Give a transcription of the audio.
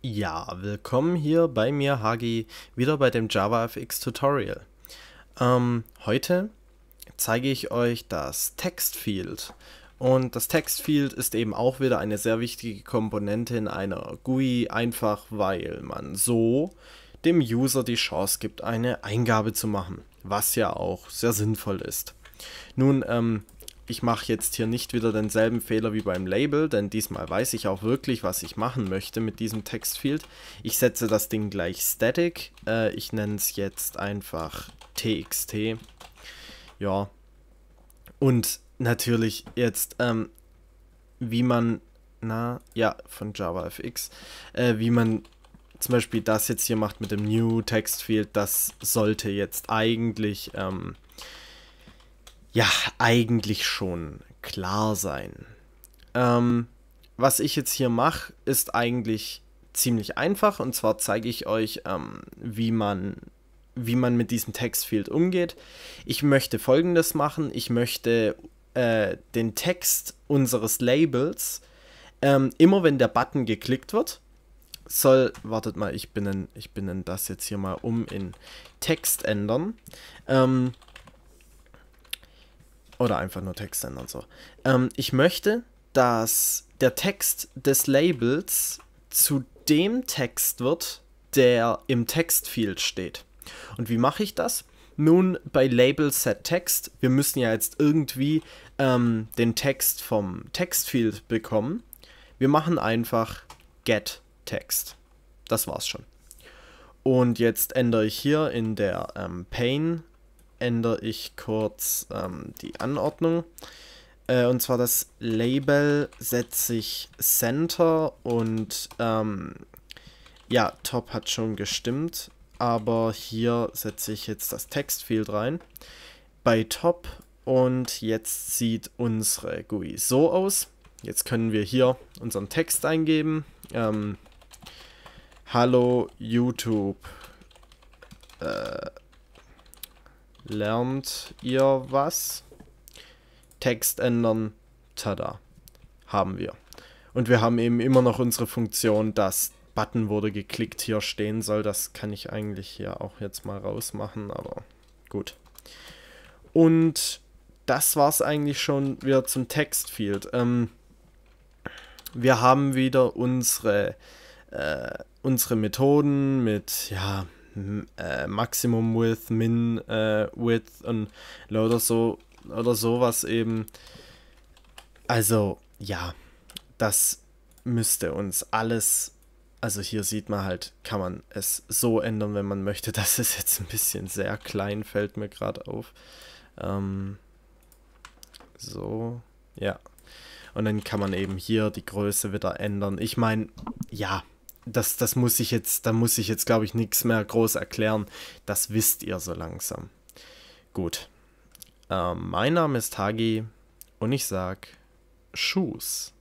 Ja, willkommen hier bei mir, Hagi, wieder bei dem JavaFX Tutorial. Ähm, heute zeige ich euch das Textfield. Und das Textfield ist eben auch wieder eine sehr wichtige Komponente in einer GUI, einfach weil man so dem User die Chance gibt, eine Eingabe zu machen, was ja auch sehr sinnvoll ist. Nun, ähm, ich mache jetzt hier nicht wieder denselben Fehler wie beim Label, denn diesmal weiß ich auch wirklich, was ich machen möchte mit diesem Textfield. Ich setze das Ding gleich static. Äh, ich nenne es jetzt einfach txt. Ja. Und natürlich jetzt, ähm, wie man, na, ja, von JavaFX, äh, wie man zum Beispiel das jetzt hier macht mit dem New Textfield, das sollte jetzt eigentlich... Ähm, ja, eigentlich schon klar sein. Ähm, was ich jetzt hier mache, ist eigentlich ziemlich einfach. Und zwar zeige ich euch, ähm, wie man wie man mit diesem Textfield umgeht. Ich möchte folgendes machen. Ich möchte äh, den Text unseres Labels, ähm, immer wenn der Button geklickt wird, soll, wartet mal, ich bin in, ich bin in das jetzt hier mal um in Text ändern. Ähm, oder einfach nur Text ändern und so. Ähm, ich möchte, dass der Text des Labels zu dem Text wird, der im Textfield steht. Und wie mache ich das? Nun, bei Label Set Text, wir müssen ja jetzt irgendwie ähm, den Text vom Textfield bekommen. Wir machen einfach Get Text. Das war's schon. Und jetzt ändere ich hier in der ähm, Pane ändere ich kurz ähm, die Anordnung. Äh, und zwar das Label setze ich Center und ähm, ja, Top hat schon gestimmt, aber hier setze ich jetzt das Textfield rein bei Top und jetzt sieht unsere GUI so aus. Jetzt können wir hier unseren Text eingeben. Ähm, Hallo YouTube. Äh, Lernt ihr was? Text ändern. Tada. Haben wir. Und wir haben eben immer noch unsere Funktion, dass Button wurde geklickt hier stehen soll. Das kann ich eigentlich hier auch jetzt mal rausmachen, aber gut. Und das war es eigentlich schon wieder zum Textfield. Ähm, wir haben wieder unsere, äh, unsere Methoden mit, ja, äh, Maximum Width, Min äh, Width und lauter so oder sowas eben. Also ja, das müsste uns alles. Also hier sieht man halt, kann man es so ändern, wenn man möchte. Das ist jetzt ein bisschen sehr klein, fällt mir gerade auf. Ähm, so, ja. Und dann kann man eben hier die Größe wieder ändern. Ich meine, ja, das, das muss ich jetzt, da muss ich jetzt, glaube ich, nichts mehr groß erklären. Das wisst ihr so langsam. Gut. Ähm, mein Name ist Hagi und ich sag Schuss.